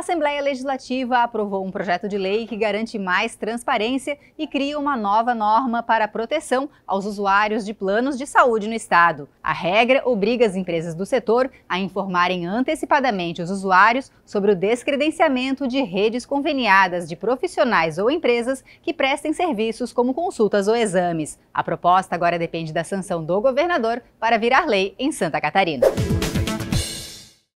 A Assembleia Legislativa aprovou um projeto de lei que garante mais transparência e cria uma nova norma para a proteção aos usuários de planos de saúde no Estado. A regra obriga as empresas do setor a informarem antecipadamente os usuários sobre o descredenciamento de redes conveniadas de profissionais ou empresas que prestem serviços como consultas ou exames. A proposta agora depende da sanção do governador para virar lei em Santa Catarina.